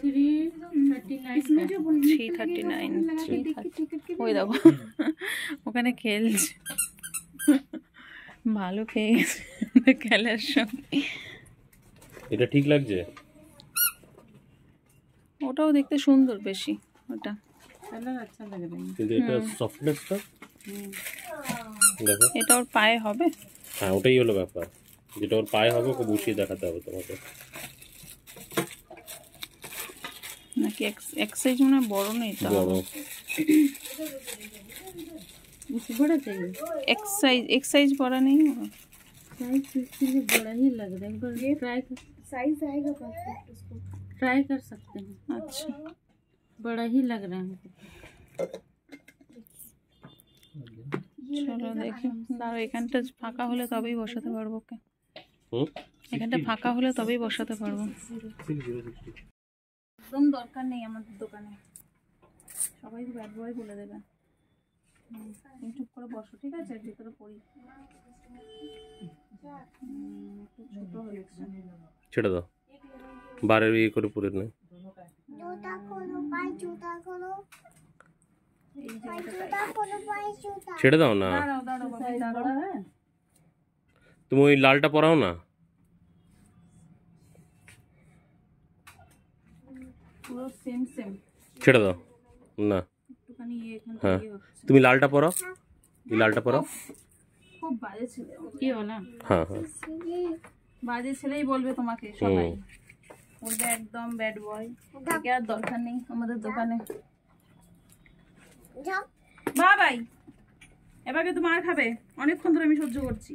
Three thirty nine three thirty ওখানে খেলছে ভালো খেয়েছে খেলার সঙ্গে এটা ঠিক লাগছে ওটাও দেখতে সুন্দর বেশি ওটা এটা ওর পায়ে হবে হ্যাঁ ওটাই হলো ব্যাপার যেটা ওর পায়ে হবে ওকে বসিয়ে দেখাতে হবে তোমাকে নাকি এক সাইজ মনে বড় নেই তো বড় बड़ा चाहिए एक साइज एक साइज बड़ा नहीं होगा साइज मुझे बड़ा ही लग रहा है एक बार ट्राई कर साइज आएगा परफेक्ट उसको ट्राई कर सकते हैं अच्छा बड़ा ही लग रहा है हमको চলো দেখি দাঁড়ো এখানটা ফাঁকা হলে তবেই বসাতে পারবো ওকে এখানটা ফাঁকা হলে তবেই বসাতে পারবো একদম দরকার নেই আমাদের দোকানে সবাই ব্যাড বয় বলে দেবে চুপ করে বসো ঠিক আছে ভেতরে পড়ি ছেড়ে দাও বারের ইয়ে করে পরে নেই ছেড়ে দাও না তুমি ওই লালটা পরাও না পুরো সেম সেম ছেড়ে দাও না একটুখানি ইয়ে হ্যাঁ। ইয়ে তুমি লালটা পরো এই লালটা পরো খুব বাজে ছেলে কি হলো হ্যাঁ, হ্যাঁ। বাজে ছেলেই বলবে তোমাকে সবাই বলবে একদম ব্যাড বয় ওকে আর দরকার নেই আমাদের দোকানে বাবাই এবারে তো মার খাবে অনেকক্ষণ ধরে আমি সহ্য করছি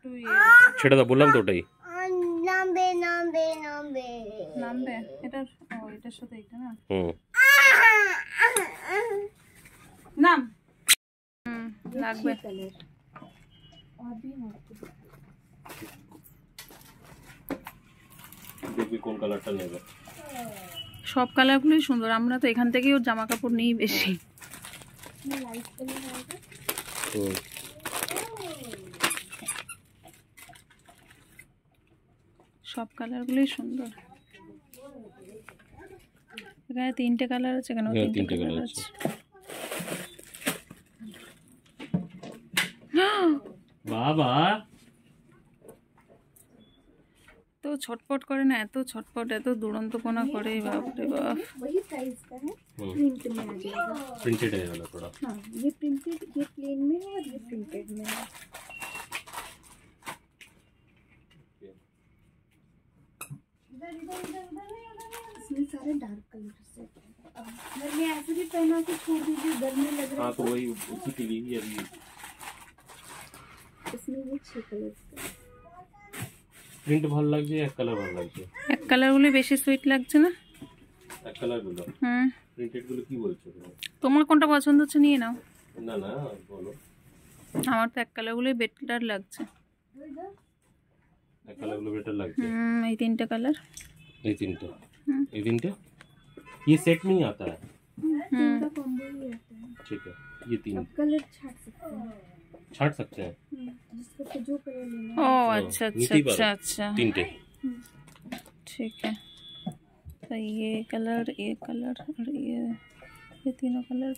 ছেড়ে ইয়ে দাও বললাম তো ওটাই নামবে নামবে নামবে নামবে সাথে না হুম নাম লাগবে সব কালারগুলোই সুন্দর আমরা তো এখান থেকেই ওর জামা কাপড় নিই বেশি লাইট কালার সব কালারগুলোই সুন্দর এখানে তিনটে কালার আছে কেন হ্যাঁ, তিনটে কালার আছে বাবা তো ছটপট করে না এত ছটপট এত দুরন্ত কোনা করে বাপ রে বাপ वही साइज का है प्रिंट में প্রিন্টেড जाएगा प्रिंटेड है वाला थोड़ा हां ये प्रिंटेड ये प्लेन में है और हाँ तो वही उसी के लिए ही अभी इसमें छह कलर প্রিন্ট ভালো লাগছে এক কালার ভালো লাগছে এক কালারগুলো বেশি সুইট লাগছে না এক কালারগুলো হুম প্রিন্টেড গুলো কি বলছো তোমার কোনটা পছন্দ হচ্ছে নিয়ে নাও না না বলো আমার তো এক কালারগুলোই বেটার লাগছে এক কালারগুলো বেটার লাগছে হুম এই তিনটা কালার এই তিনটা এই তিনটা ये सेट नहीं आता है हम्म। ठीक है ये तीन कलर छाट सकते हैं छाट सकते हैं हम्म, जिसको तो जो कलर लेना हाँ, अच्छा, अच्छा, अच्छा अच्छा तीन टे ठीक है तो ये कलर ये कलर और ये ये तीनों कलर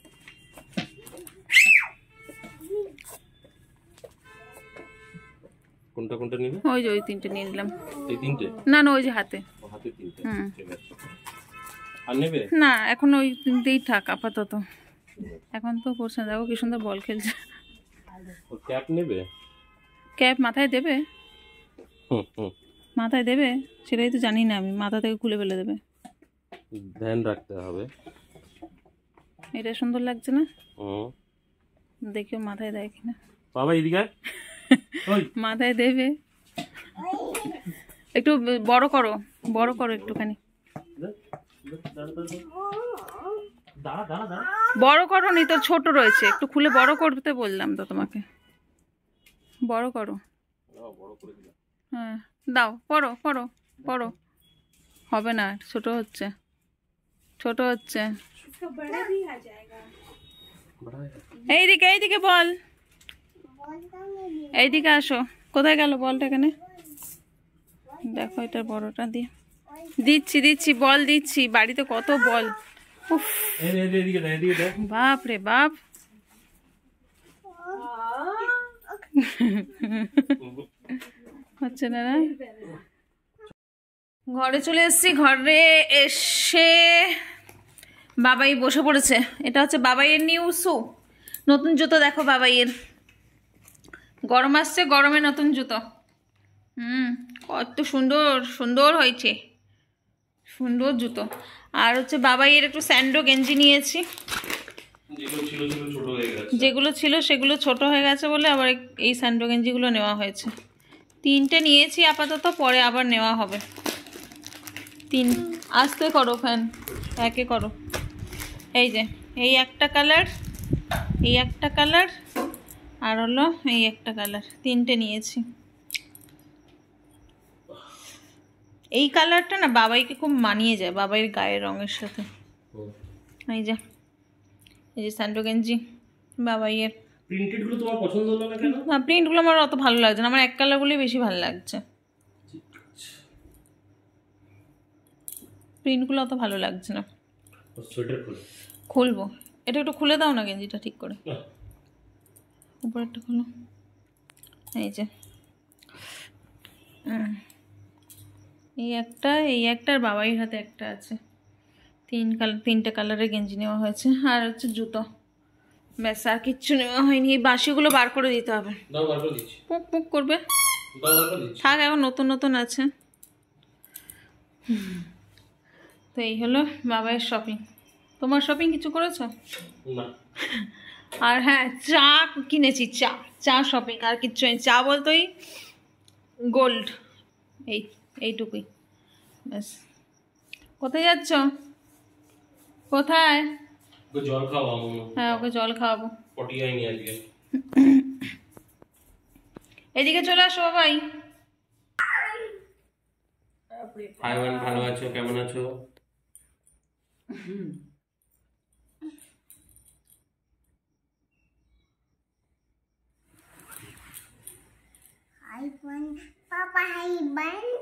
কোনটা কোনটা নিলে ওই যে ওই তিনটে নিয়ে নিলাম এই তিনটে না না ওই যে হাতে হাতে তিনটে ঠিক আছে না এখন ওই দিই থাক আপাতত এখন তো করছে দেখো কি সুন্দর বল খেলছে ক্যাপ নেবে ক্যাপ মাথায় দেবে মাথায় দেবে সেটাই তো জানি না আমি মাথা থেকে খুলে ফেলে দেবে ধ্যান রাখতে হবে এটা সুন্দর লাগছে না দেখিও মাথায় দেয় কিনা বাবা এদিকে মাথায় দেবে একটু বড় করো বড় করো একটুখানি বড় করো নি তো ছোট রয়েছে একটু খুলে বড় করতে বললাম তো তোমাকে বড় করো হ্যাঁ দাও পড়ো পড়ো পড়ো হবে না ছোট হচ্ছে ছোট হচ্ছে এইদিকে এইদিকে বল এইদিকে আসো কোথায় গেল বলটা এখানে দেখো এটা বড়টা দিয়ে দিচ্ছি দিচ্ছি বল দিচ্ছি বাড়িতে কত বল বাপ রে বাপ হচ্ছে না ঘরে চলে এসছি ঘরে এসে বাবাই বসে পড়েছে এটা হচ্ছে বাবাইয়ের নিউ সু নতুন জুতো দেখো বাবাইয়ের গরম আসছে গরমে নতুন জুতো হুম কত সুন্দর সুন্দর হয়েছে সুন্দর জুতো আর হচ্ছে বাবা এর একটু স্যান্ডো গেঞ্জি নিয়েছি যেগুলো ছিল সেগুলো ছোট হয়ে গেছে বলে আবার এই স্যান্ডো গেঞ্জিগুলো নেওয়া হয়েছে তিনটে নিয়েছি আপাতত পরে আবার নেওয়া হবে তিন আস্তে করো ফ্যান একে করো এই যে এই একটা কালার এই একটা কালার আর হলো এই একটা কালার তিনটে নিয়েছি এই কালারটা না বাবাইকে খুব মানিয়ে যায় বাবাইয়ের গায়ের রঙের সাথে এই যে এই যে স্যান্ডো গেঞ্জি বাবাইয়ের না প্রিন্টগুলো আমার অত ভালো লাগছে না আমার এক কালারগুলোই বেশি ভালো লাগছে প্রিন্টগুলো অত ভালো লাগছে না খুলবো এটা একটু খুলে দাও না গেঞ্জিটা ঠিক করে উপরেরটা খোলো এই যে হ্যাঁ এই একটা এই একটার বাবাই হাতে একটা আছে তিন কালার তিনটে কালারের গেঞ্জি নেওয়া হয়েছে আর হচ্ছে জুতো ব্যাস আর কিচ্ছু নেওয়া হয়নি এই বাসিগুলো বার করে দিতে হবে পুক পুক করবে থাক এখন নতুন নতুন আছে তো এই হলো বাবাইয়ের শপিং তোমার শপিং কিছু করেছো আর হ্যাঁ চা কিনেছি চা চা শপিং আর কিচ্ছু নেই চা বলতেই গোল্ড এই এইটুকুই ব্যাস কোথায় যাচ্ছ কোথায় জল খাওয়াবো হ্যাঁ ওকে জল খাওয়াবো এদিকে চলে আসো ভাই ভালো আছো কেমন আছো হাইওয়ান পাপা হাইওয়ান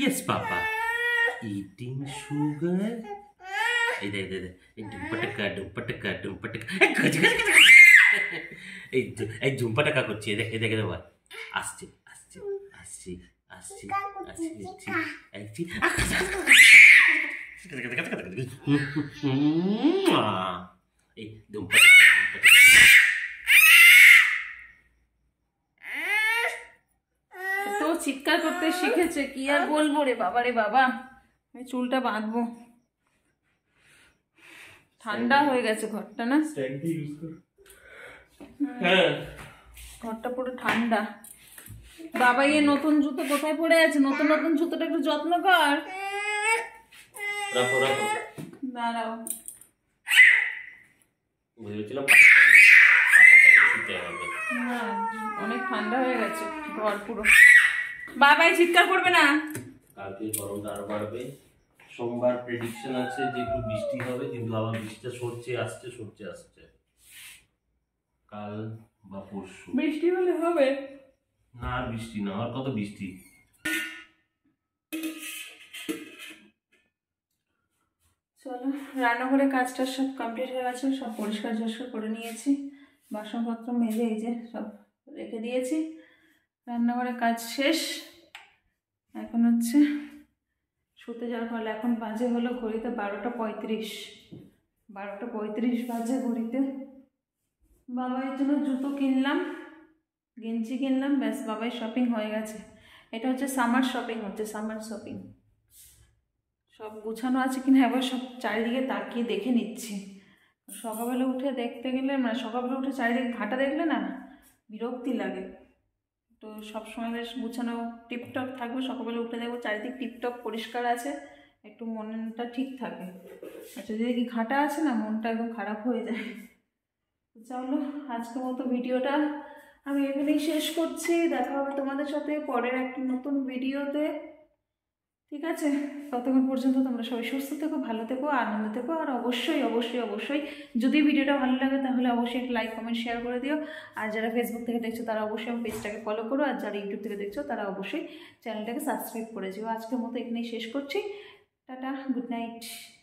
Yes, Papa. Eating sugar? இது இது இது டும்பட்டக்கா டும்பட்டக்கா டும்பட்டக்கா এই এই ঝুমপাটাকা করছি এ দেখে দেখে দেবা আসছে আসছে আসছি আসছি আসছি আসছি আসছি এই ঝুমপাটাকা ঝুমপাটাকা এত চিৎকার করতে শিখেছে কি আর বলবো রে বাবা রে বাবা আমি চুলটা বাঁধবো ঠান্ডা হয়ে গেছে ঘরটা না হ্যাঁ। ঘরটা পুরো ঠান্ডা বাবা ইয়ে নতুন জুতো কোথায় পড়ে আছে নতুন নতুন জুতোটা একটু যত্ন কর অনেক ঠান্ডা হয়ে গেছে ঘর পুরো বাবাই চিৎকার করবে না কালকে গরমটা আরো বাড়বে সোমবার প্রেডিকশন আছে যে একটু বৃষ্টি হবে কিন্তু আবার বৃষ্টিটা সরছে আসছে সরছে আসছে কাল বা পরশু বৃষ্টি হলে হবে না আর বৃষ্টি না আর কত বৃষ্টি চলো রান্নাঘরে কাজটা সব কমপ্লিট হয়ে গেছে সব পরিষ্কার টরিষ্কার করে নিয়েছি বাসনপত্র মেজে এই যে সব রেখে দিয়েছি রান্নাঘরের কাজ শেষ এখন হচ্ছে শুতে যাওয়ার ফলে এখন বাজে হলো ঘড়িতে বারোটা পঁয়ত্রিশ বারোটা পঁয়ত্রিশ বাজে ঘড়িতে বাবাই জন্য জুতো কিনলাম গেঞ্জি কিনলাম ব্যাস বাবাই শপিং হয়ে গেছে এটা হচ্ছে সামার শপিং হচ্ছে সামার শপিং সব গুছানো আছে কিনা এবার সব চারিদিকে তাকিয়ে দেখে নিচ্ছি সকালবেলা উঠে দেখতে গেলে মানে সকালবেলা উঠে চারিদিকে ঘাটা দেখলে না বিরক্তি লাগে তো সবসময় বেশ গুছানো টিপটপ থাকবে সকালবেলা উঠে দেখবো চারিদিক টিপটপ পরিষ্কার আছে একটু মনটা ঠিক থাকে আচ্ছা যদি কি ঘাটা আছে না মনটা একদম খারাপ হয়ে যায় চলো আজকে মতো ভিডিওটা আমি এখানেই শেষ করছি দেখা হবে তোমাদের সাথে পরের একটি নতুন ভিডিওতে ঠিক আছে ততক্ষণ পর্যন্ত তোমরা সবাই সুস্থ থেকো ভালো থেকো আনন্দ থেকো আর অবশ্যই অবশ্যই অবশ্যই যদি ভিডিওটা ভালো লাগে তাহলে অবশ্যই একটা লাইক কমেন্ট শেয়ার করে দিও আর যারা ফেসবুক থেকে দেখছো তারা অবশ্যই আমার পেজটাকে ফলো করো আর যারা ইউটিউব থেকে দেখছো তারা অবশ্যই চ্যানেলটাকে সাবস্ক্রাইব করে দিও আজকের মতো এখানেই শেষ করছি টাটা গুড নাইট